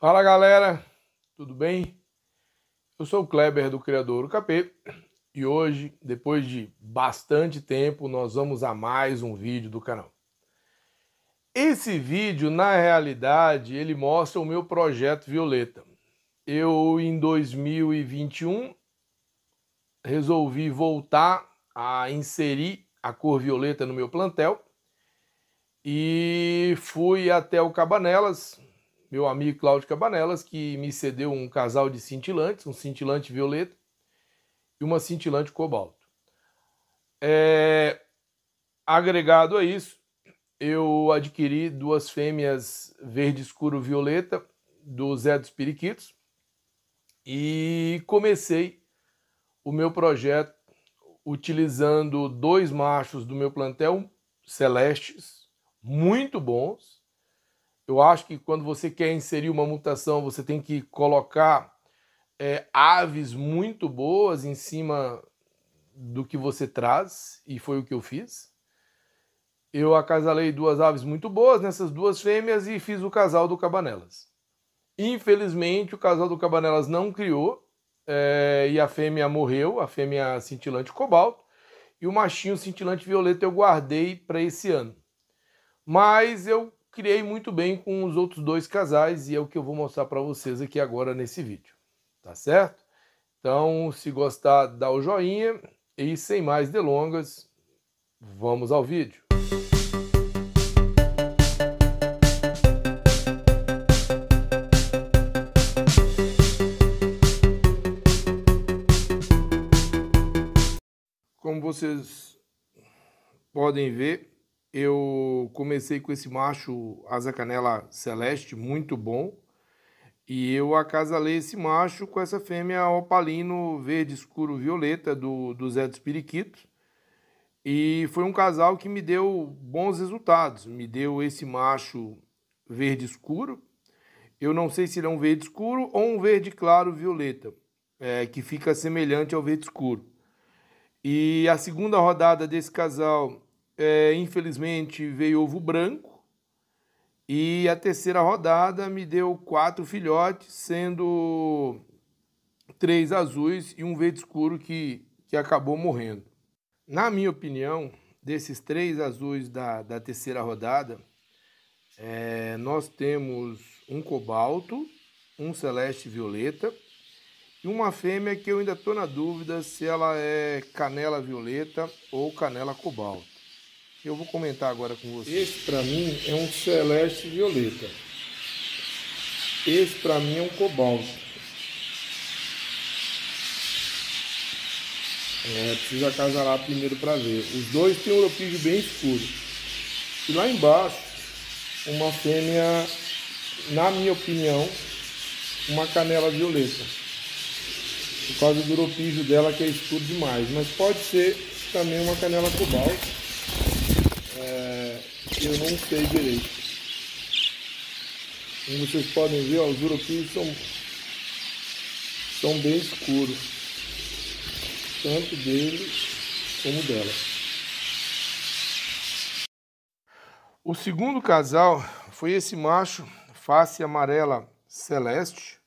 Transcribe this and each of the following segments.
Fala galera, tudo bem? Eu sou o Kleber do Criador UKP e hoje, depois de bastante tempo, nós vamos a mais um vídeo do canal. Esse vídeo, na realidade, ele mostra o meu projeto Violeta. Eu, em 2021, resolvi voltar a inserir a cor violeta no meu plantel e fui até o Cabanelas, meu amigo Cláudio Cabanelas, que me cedeu um casal de cintilantes, um cintilante violeta e uma cintilante cobalto. É, agregado a isso, eu adquiri duas fêmeas verde escuro violeta do Zé dos Periquitos e comecei o meu projeto utilizando dois machos do meu plantel celestes, muito bons, eu acho que quando você quer inserir uma mutação, você tem que colocar é, aves muito boas em cima do que você traz, e foi o que eu fiz. Eu acasalei duas aves muito boas nessas duas fêmeas e fiz o casal do Cabanelas. Infelizmente, o casal do Cabanelas não criou é, e a fêmea morreu, a fêmea cintilante cobalto, e o machinho cintilante violeta eu guardei para esse ano. Mas eu criei muito bem com os outros dois casais e é o que eu vou mostrar para vocês aqui agora nesse vídeo, tá certo? Então, se gostar, dá o joinha e sem mais delongas, vamos ao vídeo. Como vocês podem ver, eu comecei com esse macho asa canela celeste, muito bom, e eu acasalei esse macho com essa fêmea opalino verde escuro violeta do, do Zé dos Periquitos. E foi um casal que me deu bons resultados. Me deu esse macho verde escuro. Eu não sei se ele é um verde escuro ou um verde claro violeta, é, que fica semelhante ao verde escuro. E a segunda rodada desse casal é, infelizmente, veio ovo branco. E a terceira rodada me deu quatro filhotes, sendo três azuis e um verde escuro que, que acabou morrendo. Na minha opinião, desses três azuis da, da terceira rodada, é, nós temos um cobalto, um celeste violeta e uma fêmea que eu ainda estou na dúvida se ela é canela violeta ou canela cobalto eu vou comentar agora com você. Esse para mim é um celeste violeta. Esse para mim é um cobalto. É, precisa acasalar primeiro para ver. Os dois têm um europídeo bem escuro. E lá embaixo, uma fêmea, na minha opinião, uma canela violeta. Por causa do europídeo dela que é escuro demais. Mas pode ser também uma canela cobalto é, eu não sei direito. Como vocês podem ver, ó, os urupis são, são bem escuros, tanto dele como dela. O segundo casal foi esse macho, face amarela celeste,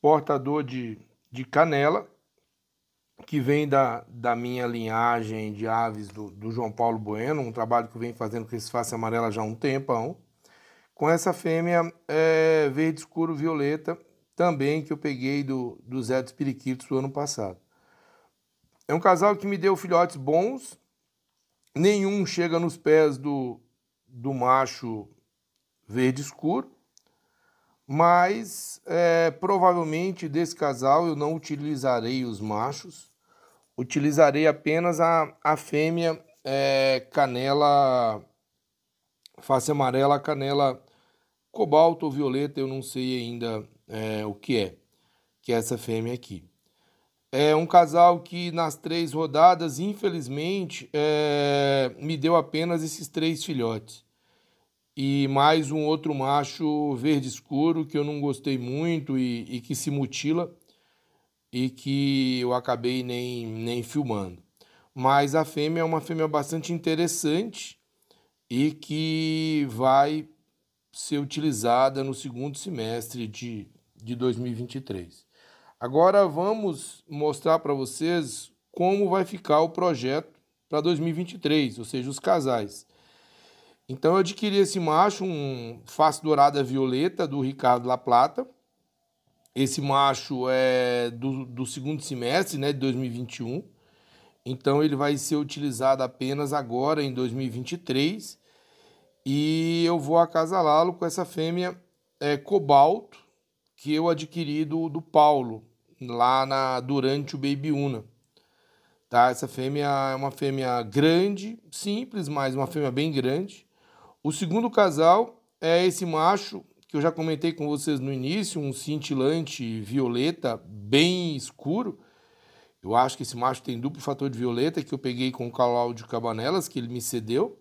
portador de, de canela, que vem da, da minha linhagem de aves do, do João Paulo Bueno, um trabalho que vem fazendo com esse face amarela já há um tempão, com essa fêmea é, verde escuro violeta, também que eu peguei do, do Zé dos Periquitos do ano passado. É um casal que me deu filhotes bons, nenhum chega nos pés do, do macho verde escuro, mas é, provavelmente desse casal eu não utilizarei os machos, utilizarei apenas a, a fêmea é, canela, face amarela, canela cobalto ou violeta, eu não sei ainda é, o que é, que é essa fêmea aqui. É um casal que nas três rodadas, infelizmente, é, me deu apenas esses três filhotes. E mais um outro macho verde escuro que eu não gostei muito e, e que se mutila e que eu acabei nem, nem filmando. Mas a fêmea é uma fêmea bastante interessante e que vai ser utilizada no segundo semestre de, de 2023. Agora vamos mostrar para vocês como vai ficar o projeto para 2023, ou seja, os casais. Então eu adquiri esse macho, um face dourada violeta do Ricardo La Plata, esse macho é do, do segundo semestre né, de 2021. Então ele vai ser utilizado apenas agora em 2023 e eu vou acasalá-lo com essa fêmea é, cobalto que eu adquiri do, do Paulo lá na durante o Baby Una. Tá? Essa fêmea é uma fêmea grande, simples, mas uma fêmea bem grande. O segundo casal é esse macho que eu já comentei com vocês no início, um cintilante violeta bem escuro. Eu acho que esse macho tem duplo fator de violeta que eu peguei com o Cláudio Cabanelas, que ele me cedeu.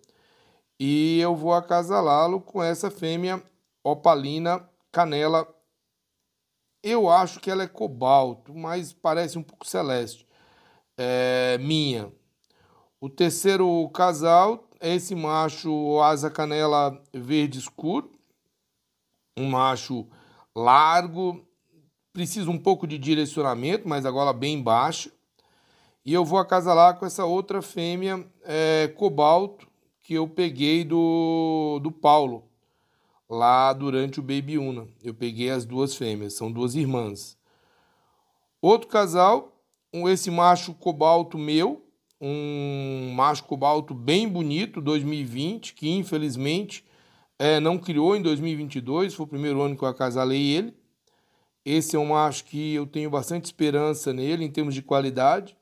E eu vou acasalá-lo com essa fêmea opalina canela. Eu acho que ela é cobalto, mas parece um pouco celeste. É minha. O terceiro casal é esse macho asa canela verde escuro, um macho largo, precisa um pouco de direcionamento, mas a gola bem baixa. E eu vou acasalar com essa outra fêmea é, cobalto que eu peguei do, do Paulo lá durante o Baby Una. Eu peguei as duas fêmeas, são duas irmãs. Outro casal, esse macho cobalto meu, um macho cobalto bem bonito, 2020, que infelizmente é, não criou em 2022, foi o primeiro ano que eu acasalei ele. Esse é um macho que eu tenho bastante esperança nele em termos de qualidade,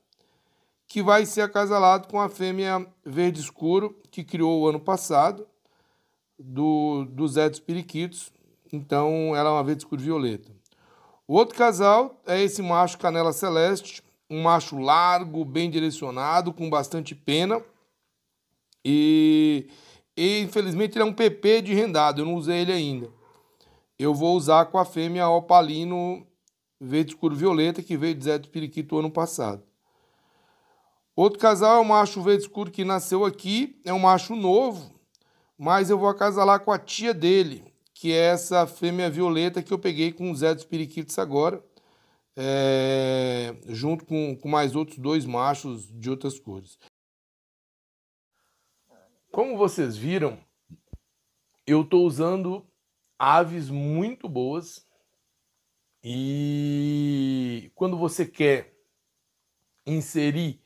que vai ser acasalado com a fêmea verde escuro que criou o ano passado, do, do Zé dos Periquitos. Então ela é uma verde escuro violeta. O outro casal é esse macho canela celeste, um macho largo, bem direcionado, com bastante pena. E e infelizmente ele é um PP de rendado, eu não usei ele ainda. Eu vou usar com a fêmea Opalino verde escuro violeta, que veio de Zé do Piriquito ano passado. Outro casal é o macho verde escuro que nasceu aqui, é um macho novo, mas eu vou acasalar com a tia dele, que é essa fêmea violeta que eu peguei com o Zé dos Periquitos agora, é, junto com, com mais outros dois machos de outras cores. Como vocês viram, eu estou usando aves muito boas e quando você quer inserir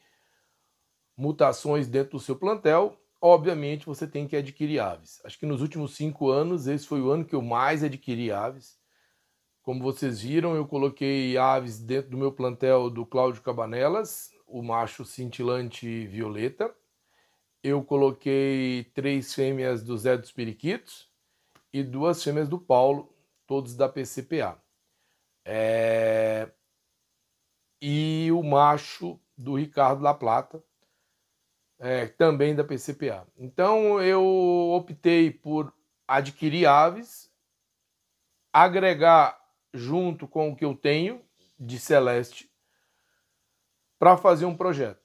mutações dentro do seu plantel, obviamente você tem que adquirir aves. Acho que nos últimos cinco anos, esse foi o ano que eu mais adquiri aves. Como vocês viram, eu coloquei aves dentro do meu plantel do Cláudio Cabanelas, o macho cintilante violeta eu coloquei três fêmeas do Zé dos Periquitos e duas fêmeas do Paulo, todos da PCPA. É... E o macho do Ricardo La Plata, é, também da PCPA. Então eu optei por adquirir aves, agregar junto com o que eu tenho de Celeste para fazer um projeto.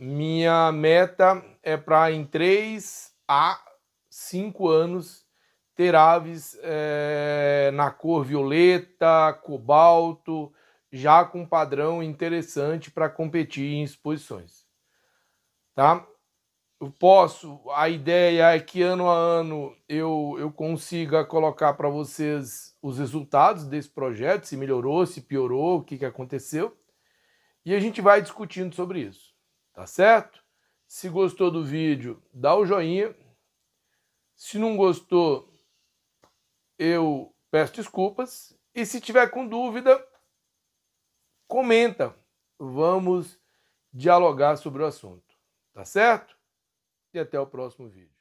Minha meta é para em 3 a 5 anos ter aves é, na cor violeta, cobalto, já com padrão interessante para competir em exposições. Tá? Eu posso, a ideia é que ano a ano eu, eu consiga colocar para vocês os resultados desse projeto, se melhorou, se piorou, o que, que aconteceu. E a gente vai discutindo sobre isso, tá certo? Se gostou do vídeo, dá o joinha. Se não gostou, eu peço desculpas. E se tiver com dúvida, comenta. Vamos dialogar sobre o assunto, tá certo? E até o próximo vídeo.